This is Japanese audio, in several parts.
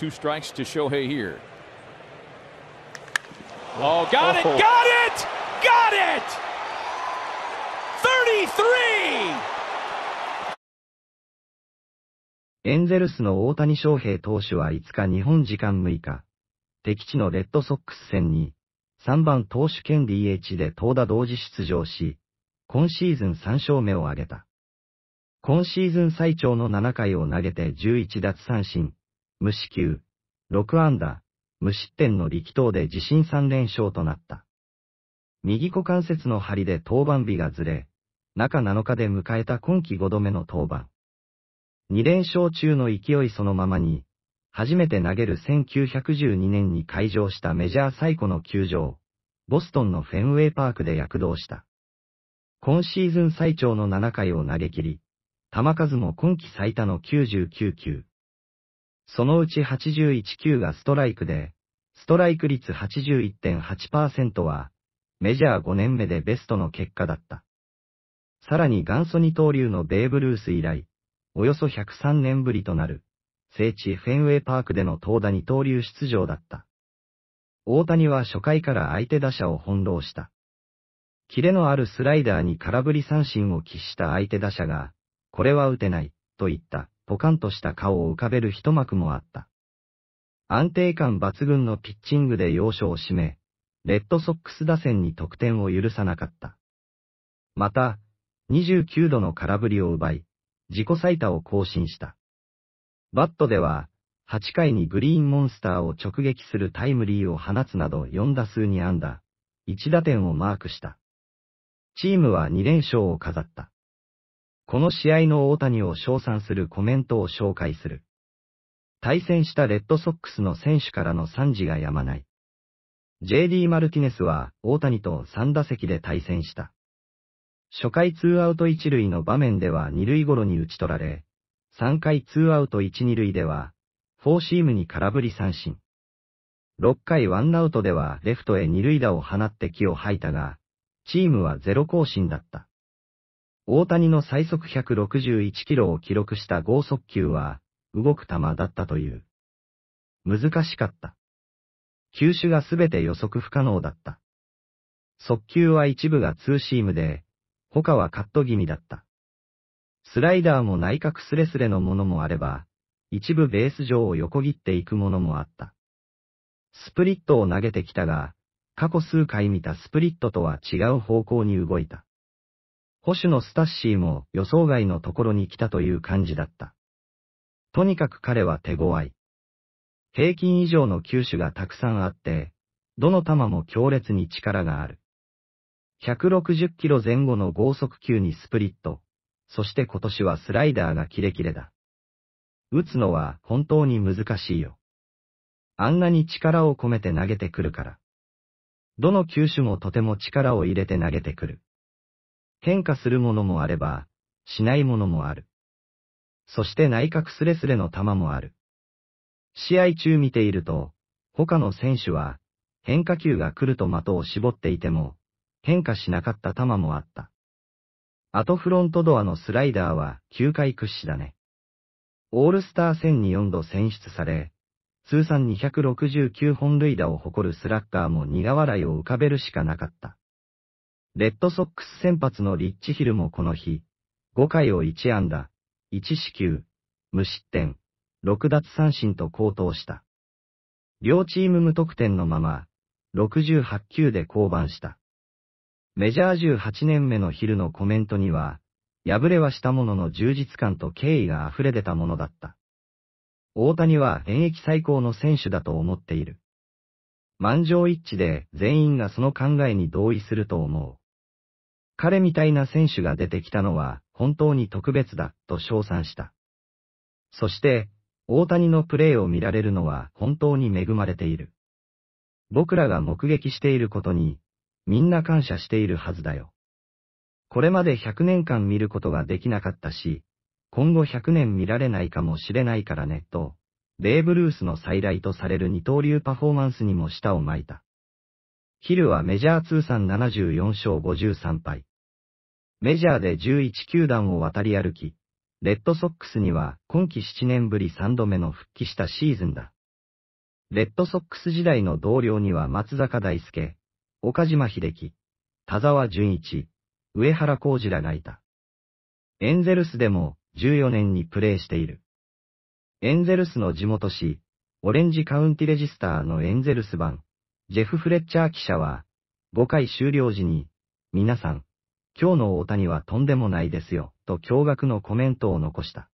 Two strikes to Shohei here. Oh, got it, got it, got it! 33! エンゼルスの大谷翔平投手は5日日本時間6日、敵地のレッドソックス戦に、3番投手兼 DH で投打同時出場し、今シーズン3勝目を挙げた。今シーズン最長の7回を投げて11奪三振、無四球、6安打、無失点の力投で自身3連勝となった。右股関節の張りで登板日がずれ、中7日で迎えた今季5度目の登板。2連勝中の勢いそのままに、初めて投げる1912年に開場したメジャー最古の球場、ボストンのフェンウェイパークで躍動した。今シーズン最長の7回を投げ切り、球数も今季最多の99球。そのうち81球がストライクで、ストライク率81.8%は、メジャー5年目でベストの結果だった。さらに元祖二刀流のベーブ・ルース以来、およそ103年ぶりとなる、聖地フェンウェイパークでの投打二刀流出場だった。大谷は初回から相手打者を翻弄した。キレのあるスライダーに空振り三振を喫した相手打者が、これは打てない、と言った。ポカンとした顔を浮かべる一幕もあった。安定感抜群のピッチングで要所を締め、レッドソックス打線に得点を許さなかった。また、29度の空振りを奪い、自己最多を更新した。バットでは、8回にグリーンモンスターを直撃するタイムリーを放つなど4打数に安打、1打点をマークした。チームは2連勝を飾った。この試合の大谷を称賛するコメントを紹介する。対戦したレッドソックスの選手からの賛辞が止まない。JD マルティネスは大谷と3打席で対戦した。初回2アウト1塁の場面では2塁ろに打ち取られ、3回2アウト1、2塁では、フォーシームに空振り三振。6回ワンアウトではレフトへ2塁打を放って木を吐いたが、チームはゼロ更新だった。大谷の最速161キロを記録した剛速球は、動く球だったという。難しかった。球種がすべて予測不可能だった。速球は一部がツーシームで、他はカット気味だった。スライダーも内角スレスレのものもあれば、一部ベース上を横切っていくものもあった。スプリットを投げてきたが、過去数回見たスプリットとは違う方向に動いた。保守のスタッシーも予想外のところに来たという感じだった。とにかく彼は手強い。平均以上の球種がたくさんあって、どの球も強烈に力がある。160キロ前後の豪速球にスプリット、そして今年はスライダーがキレキレだ。打つのは本当に難しいよ。あんなに力を込めて投げてくるから。どの球種もとても力を入れて投げてくる。変化するものもあれば、しないものもある。そして内角すれすれの球もある。試合中見ていると、他の選手は、変化球が来ると的を絞っていても、変化しなかった球もあった。あとフロントドアのスライダーは球界屈指だね。オールスター戦に4度選出され、通算269本塁打を誇るスラッガーも苦笑いを浮かべるしかなかった。レッドソックス先発のリッチヒルもこの日、5回を1安打、1四球、無失点、6奪三振と高騰した。両チーム無得点のまま、68球で降板した。メジャー18年目のヒルのコメントには、敗れはしたものの充実感と敬意が溢れ出たものだった。大谷は現役最高の選手だと思っている。満場一致で全員がその考えに同意すると思う。彼みたいな選手が出てきたのは本当に特別だと称賛した。そして、大谷のプレーを見られるのは本当に恵まれている。僕らが目撃していることに、みんな感謝しているはずだよ。これまで100年間見ることができなかったし、今後100年見られないかもしれないからね、と、ベーブ・ルースの再来とされる二刀流パフォーマンスにも舌を巻いた。ヒルはメジャー通算74勝53敗。メジャーで11球団を渡り歩き、レッドソックスには今季7年ぶり3度目の復帰したシーズンだ。レッドソックス時代の同僚には松坂大輔、岡島秀樹、田沢淳一、上原浩二らがいた。エンゼルスでも14年にプレーしている。エンゼルスの地元紙、オレンジカウンティレジスターのエンゼルス版、ジェフ・フレッチャー記者は、5回終了時に、皆さん、今日の大谷はとんでもないですよ、と驚愕のコメントを残した。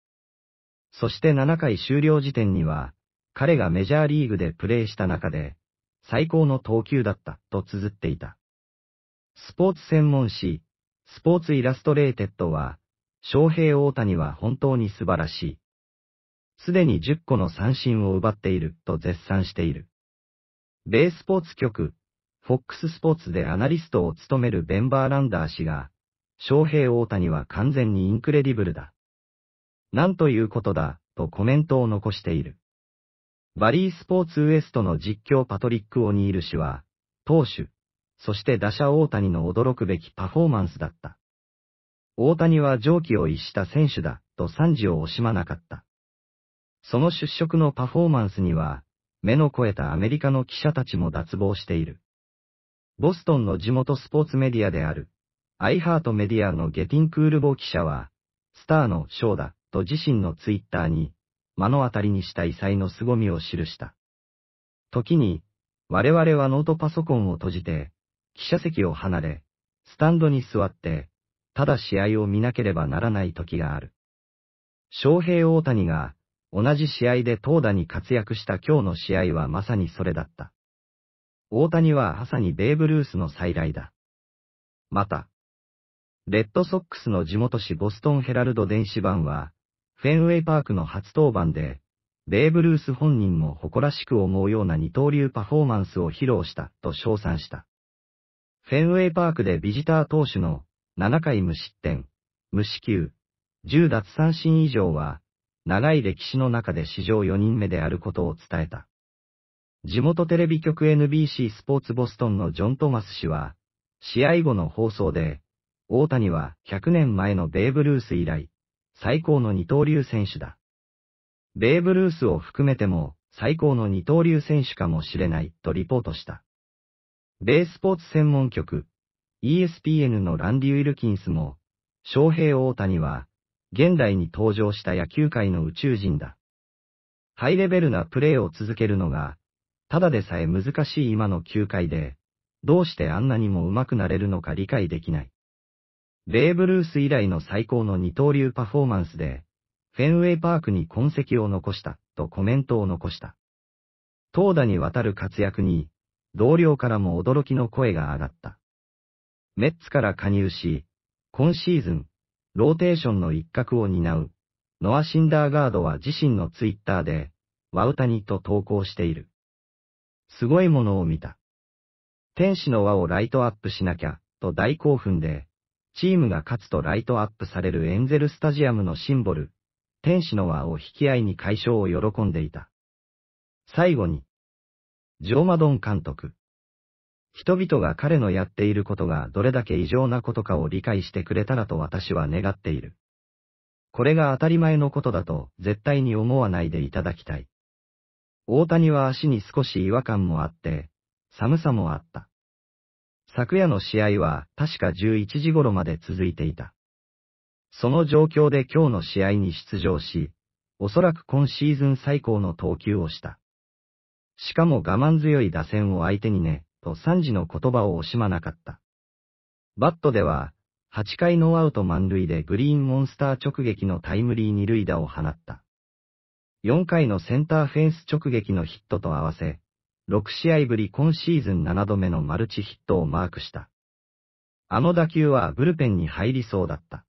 そして7回終了時点には、彼がメジャーリーグでプレーした中で、最高の投球だった、と綴っていた。スポーツ専門誌、スポーツイラストレーテッドは、翔平大谷は本当に素晴らしい。すでに10個の三振を奪っていると絶賛している。ベースポーツ局フォックススポーツでアナリストを務めるベンバーランダー氏が、翔平大谷は完全にインクレディブルだ。なんということだ、とコメントを残している。バリースポーツウエストの実況パトリック・オニール氏は、投手、そして打者大谷の驚くべきパフォーマンスだった。大谷は常軌を逸した選手だ、と賛辞を惜しまなかった。その出色のパフォーマンスには、目の肥えたアメリカの記者たちも脱帽している。ボストンの地元スポーツメディアである、アイハートメディアのゲティンクールボー記者は、スターのショーだと自身のツイッターに、目の当たりにした異彩の凄みを記した。時に、我々はノートパソコンを閉じて、記者席を離れ、スタンドに座って、ただ試合を見なければならない時がある。翔平大谷が、同じ試合で投打に活躍した今日の試合はまさにそれだった。大谷は朝にベーブ・ルースの再来だ。また、レッドソックスの地元紙ボストンヘラルド電子版は、フェンウェイパークの初登板で、ベーブ・ルース本人も誇らしく思うような二刀流パフォーマンスを披露したと称賛した。フェンウェイパークでビジター投手の7回無失点、無四球、10奪三振以上は、長い歴史の中で史上4人目であることを伝えた。地元テレビ局 NBC スポーツボストンのジョン・トマス氏は、試合後の放送で、大谷は100年前のベーブ・ルース以来、最高の二刀流選手だ。ベーブ・ルースを含めても最高の二刀流選手かもしれないとリポートした。米スポーツ専門局 ESPN のランディ・ウィルキンスも、翔平大谷は、現代に登場した野球界の宇宙人だ。ハイレベルなプレーを続けるのがただでさえ難しい今の球界で、どうしてあんなにも上手くなれるのか理解できない。ベーブ・ルース以来の最高の二刀流パフォーマンスで、フェンウェイパークに痕跡を残した、とコメントを残した。投打にわたる活躍に、同僚からも驚きの声が上がった。メッツから加入し、今シーズン、ローテーションの一角を担う、ノア・シンダーガードは自身のツイッターで、ワウタニと投稿している。すごいものを見た。天使の輪をライトアップしなきゃ、と大興奮で、チームが勝つとライトアップされるエンゼルスタジアムのシンボル、天使の輪を引き合いに解消を喜んでいた。最後に、ジョーマドン監督。人々が彼のやっていることがどれだけ異常なことかを理解してくれたらと私は願っている。これが当たり前のことだと絶対に思わないでいただきたい。大谷は足に少し違和感もあって、寒さもあった。昨夜の試合は確か11時頃まで続いていた。その状況で今日の試合に出場し、おそらく今シーズン最高の投球をした。しかも我慢強い打線を相手にね、と3時の言葉を惜しまなかった。バットでは、8回ノーアウト満塁でグリーンモンスター直撃のタイムリー二塁打を放った。4回のセンターフェンス直撃のヒットと合わせ、6試合ぶり今シーズン7度目のマルチヒットをマークした。あの打球はブルペンに入りそうだった。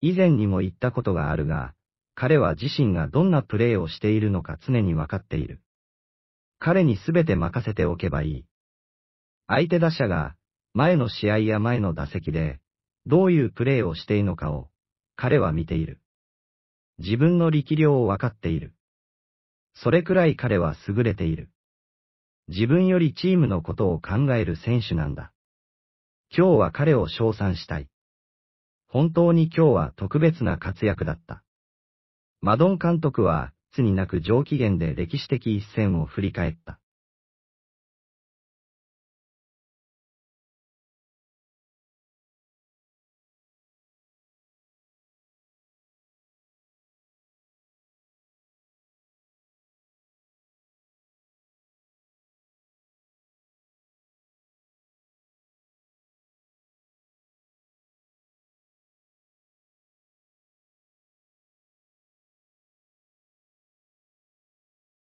以前にも言ったことがあるが、彼は自身がどんなプレーをしているのか常にわかっている。彼に全て任せておけばいい。相手打者が、前の試合や前の打席で、どういうプレーをしているのかを、彼は見ている。自分の力量をわかっている。それくらい彼は優れている。自分よりチームのことを考える選手なんだ。今日は彼を称賛したい。本当に今日は特別な活躍だった。マドン監督は、つになく上機嫌で歴史的一戦を振り返った。